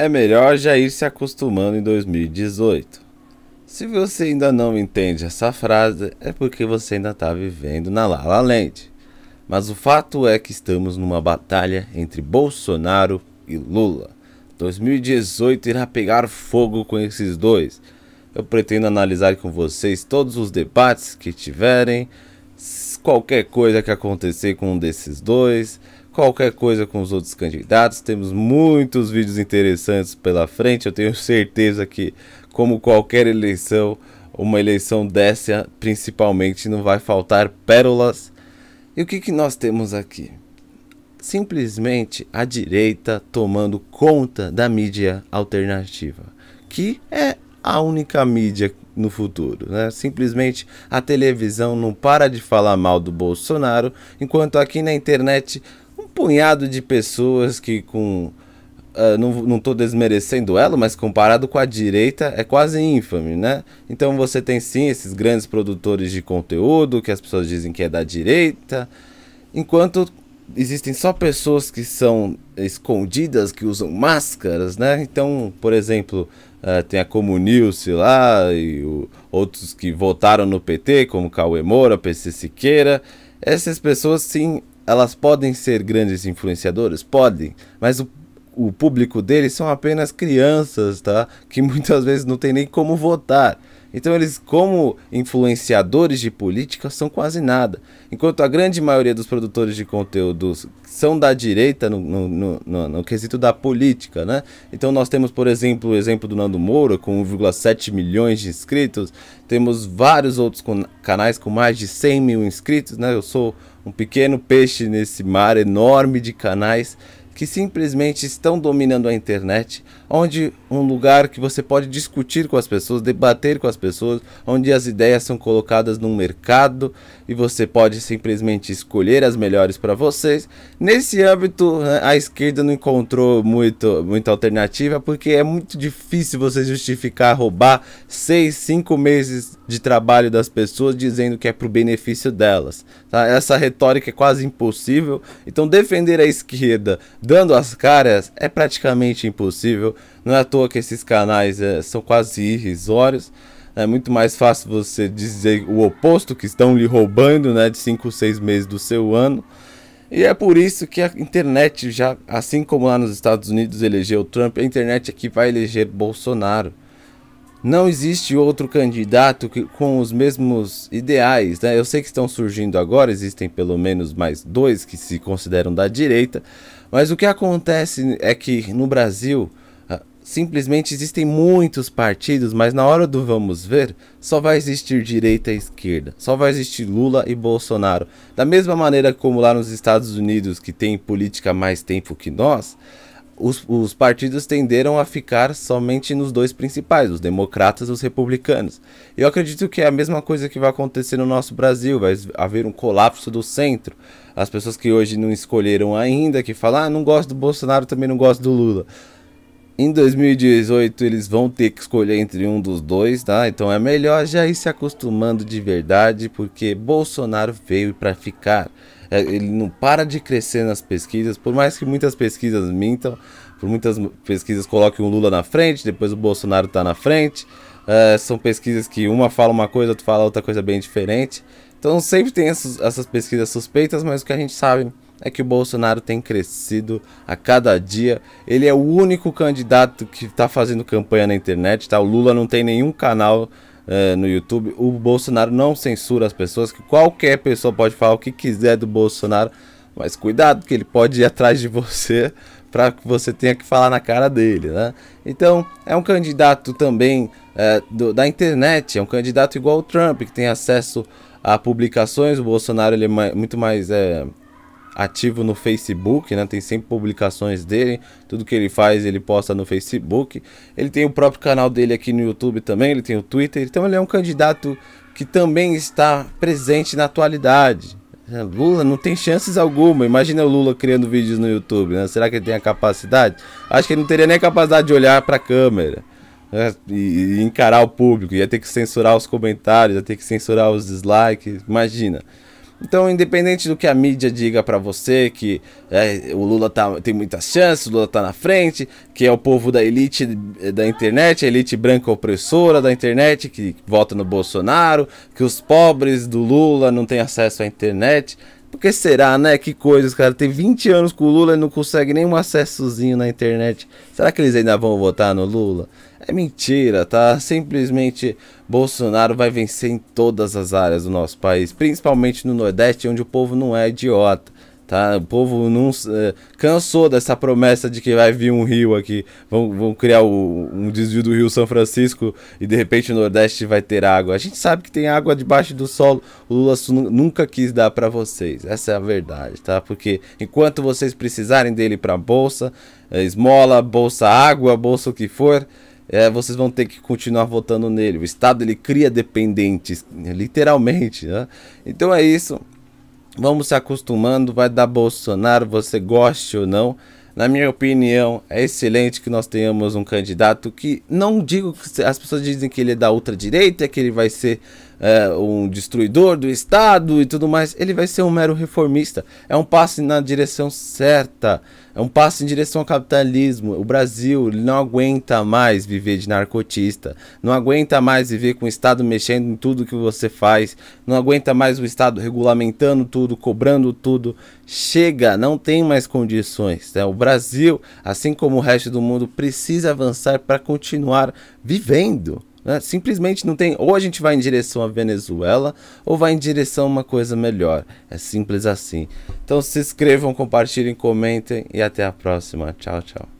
é melhor já ir se acostumando em 2018. Se você ainda não entende essa frase, é porque você ainda está vivendo na Lala Land. Mas o fato é que estamos numa batalha entre Bolsonaro e Lula. 2018 irá pegar fogo com esses dois. Eu pretendo analisar com vocês todos os debates que tiverem, qualquer coisa que acontecer com um desses dois, qualquer coisa com os outros candidatos. Temos muitos vídeos interessantes pela frente. Eu tenho certeza que, como qualquer eleição, uma eleição dessa, principalmente, não vai faltar pérolas. E o que, que nós temos aqui? Simplesmente a direita tomando conta da mídia alternativa, que é a única mídia no futuro, né? Simplesmente a televisão não para de falar mal do Bolsonaro, enquanto aqui na internet punhado de pessoas que com. Uh, não, estou desmerecendo ela, mas comparado com a direita é quase ínfame, né? Então você tem sim esses grandes produtores de conteúdo que as pessoas dizem que é da direita, enquanto existem só pessoas que são escondidas, que usam máscaras, né? Então, por exemplo, uh, tem a Comunilce lá e o, outros que votaram no PT, como Cauê Moura, PC Siqueira. Essas pessoas sim elas podem ser grandes influenciadoras? Podem, mas o, o público deles são apenas crianças, tá? Que muitas vezes não tem nem como votar. Então eles, como influenciadores de política, são quase nada. Enquanto a grande maioria dos produtores de conteúdos são da direita no, no, no, no quesito da política, né? Então nós temos, por exemplo, o exemplo do Nando Moura, com 1,7 milhões de inscritos. Temos vários outros canais com mais de 100 mil inscritos, né? Eu sou um pequeno peixe nesse mar enorme de canais que simplesmente estão dominando a internet onde um lugar que você pode discutir com as pessoas, debater com as pessoas, onde as ideias são colocadas num mercado e você pode simplesmente escolher as melhores para vocês. Nesse âmbito, né, a esquerda não encontrou muito, muita alternativa porque é muito difícil você justificar roubar seis, cinco meses de trabalho das pessoas dizendo que é para o benefício delas. Tá? Essa retórica é quase impossível. Então defender a esquerda dando as caras é praticamente impossível. Não é à toa que esses canais é, são quase irrisórios. É muito mais fácil você dizer o oposto, que estão lhe roubando né, de 5 ou 6 meses do seu ano. E é por isso que a internet, já, assim como lá nos Estados Unidos elegeu Trump, a internet aqui vai eleger Bolsonaro. Não existe outro candidato que, com os mesmos ideais. Né? Eu sei que estão surgindo agora, existem pelo menos mais dois que se consideram da direita, mas o que acontece é que no Brasil Simplesmente existem muitos partidos, mas na hora do vamos ver, só vai existir direita e esquerda, só vai existir Lula e Bolsonaro. Da mesma maneira como lá nos Estados Unidos, que tem política mais tempo que nós, os, os, partidos tenderam a ficar somente nos dois principais, os democratas e os republicanos. Eu acredito que é a mesma coisa que vai acontecer no nosso Brasil, vai haver um colapso do centro. As pessoas que hoje não escolheram ainda, que falam, ah, não gosto do Bolsonaro, também não gosto do Lula. Em 2018 eles vão ter que escolher entre um dos dois, tá? Então é melhor já ir se acostumando de verdade, porque Bolsonaro veio para ficar. É, ele não para de crescer nas pesquisas, por mais que muitas pesquisas mintam, por muitas pesquisas coloquem o Lula na frente, depois o Bolsonaro tá na frente. É, são pesquisas que uma fala uma coisa, outra fala outra coisa bem diferente. Então sempre tem essas, essas pesquisas suspeitas, mas o que a gente sabe é que o Bolsonaro tem crescido a cada dia. Ele é o único candidato que está fazendo campanha na internet, tá? O Lula não tem nenhum canal uh, no YouTube. O Bolsonaro não censura as pessoas, que qualquer pessoa pode falar o que quiser do Bolsonaro, mas cuidado que ele pode ir atrás de você para que você tenha que falar na cara dele, né? Então é um candidato também eh, do, da internet, é um candidato igual o Trump que tem acesso a publicações. O Bolsonaro ele é mais, muito mais eh, ativo no Facebook, né? Tem sempre publicações dele, tudo que ele faz ele posta no Facebook. Ele tem o próprio canal dele aqui no YouTube também, ele tem o Twitter, então ele é um candidato que também está presente na atualidade. Lula não tem chances alguma. Imagina o Lula criando vídeos no YouTube, né? Será que ele tem a capacidade? Acho que ele não teria nem a capacidade de olhar para a câmera. Né? E, e encarar o público, ia ter que censurar os comentários, ia ter que censurar os dislikes. Imagina. Então, independente do que a mídia diga para você, que é, o Lula tá, tem muitas chances, o Lula tá na frente, que é o povo da elite eh, da internet, a elite branca opressora da internet, que vota no Bolsonaro, que os pobres do Lula não têm acesso à internet. Porque será, né? Que coisas, cara. Tem 20 anos com o Lula e não consegue nenhum acessozinho na internet. Será que eles ainda vão votar no Lula? É mentira, tá? Simplesmente Bolsonaro vai vencer em todas as áreas do nosso país, principalmente no Nordeste, onde o povo não é idiota tá? O povo não é, cansou dessa promessa de que vai vir um rio aqui, vão, vão criar o, um desvio do Rio São Francisco e de repente o Nordeste vai ter água. A gente sabe que tem água debaixo do solo. O Lula nunca quis dar para vocês. Essa é a verdade, tá? Porque enquanto vocês precisarem dele para bolsa, é, esmola, bolsa água, bolsa o que for, é, vocês vão ter que continuar votando nele. O Estado ele cria dependentes, literalmente. Né? Então é isso. Vamos se acostumando, vai dar Bolsonaro, você goste ou não. Na minha opinião, é excelente que nós tenhamos um candidato que não digo que as pessoas dizem que ele é da ultradireita, que ele vai ser é, um destruidor do Estado e tudo mais. Ele vai ser um mero reformista. É um passo na direção certa. É um passo em direção ao capitalismo. O Brasil não aguenta mais viver de narcotista. Não aguenta mais viver com o Estado mexendo em tudo que você faz. Não aguenta mais o Estado regulamentando tudo, cobrando tudo. Chega, não tem mais condições. Né? O Brasil, assim como o resto do mundo, precisa avançar para continuar vivendo. Né? Simplesmente não tem. Ou a gente vai em direção à Venezuela, ou vai em direção a uma coisa melhor. É simples assim. Então se inscrevam, compartilhem, comentem e até a próxima. Tchau, tchau.